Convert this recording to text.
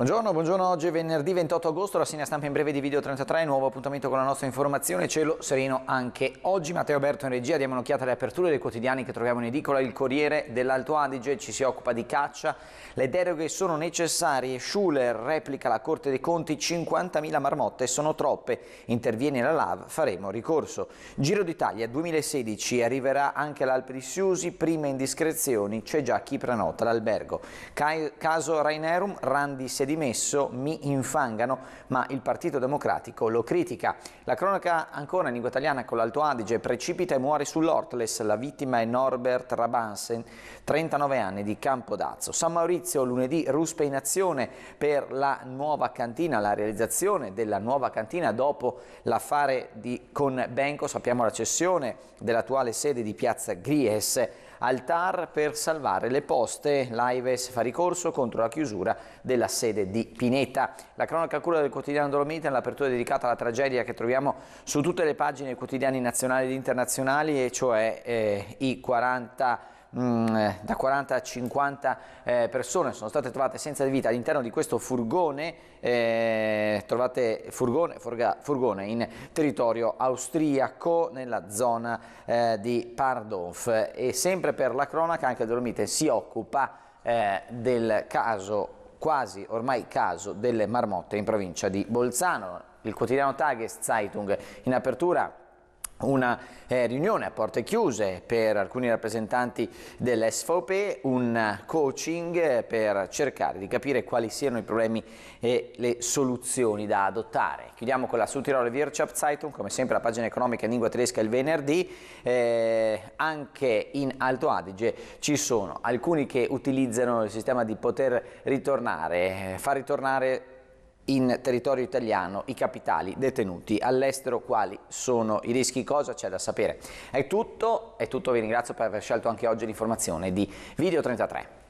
Buongiorno, buongiorno, oggi è venerdì 28 agosto, rassegna stampa in breve di Video 33, nuovo appuntamento con la nostra informazione, cielo sereno anche oggi. Matteo Berto in regia, diamo un'occhiata alle aperture dei quotidiani che troviamo in edicola, il Corriere dell'Alto Adige ci si occupa di caccia, le deroghe sono necessarie, Schuller replica la Corte dei Conti, 50.000 marmotte sono troppe, interviene la LAV, faremo ricorso. Giro d'Italia 2016, arriverà anche l'Alpe di Siusi, prime indiscrezioni, c'è già chi prenota l'albergo. Caso Rainerum, Randi 16 dimesso, mi infangano, ma il Partito Democratico lo critica. La cronaca ancora in lingua italiana con l'Alto Adige precipita e muore sull'Ortles, la vittima è Norbert Rabansen, 39 anni di Campodazzo. San Maurizio lunedì ruspe in azione per la nuova cantina, la realizzazione della nuova cantina dopo l'affare con Benco, sappiamo la cessione dell'attuale sede di Piazza Gries al TAR per salvare le poste. L'AIVES fa ricorso contro la chiusura della sede di Pineta. La cronaca cura del quotidiano Dolomita nell'apertura dedicata alla tragedia che troviamo su tutte le pagine quotidiani nazionali ed internazionali, e cioè eh, i 40 Mm, eh, da 40 a 50 eh, persone sono state trovate senza vita all'interno di questo furgone, eh, trovate furgone, forga, furgone, in territorio austriaco nella zona eh, di Pardonf e sempre per la cronaca anche il Dolomite si occupa eh, del caso quasi ormai caso delle marmotte in provincia di Bolzano. Il quotidiano Tages Zeitung in apertura una eh, riunione a porte chiuse per alcuni rappresentanti dell'SVP, un coaching per cercare di capire quali siano i problemi e le soluzioni da adottare. Chiudiamo con la Südtiroler Wirtschaftszeitung, come sempre la pagina economica in lingua tedesca il venerdì, eh, anche in Alto Adige ci sono alcuni che utilizzano il sistema di poter ritornare, eh, far ritornare in territorio italiano i capitali detenuti all'estero, quali sono i rischi, cosa c'è da sapere. È tutto, è tutto, vi ringrazio per aver scelto anche oggi l'informazione di Video 33.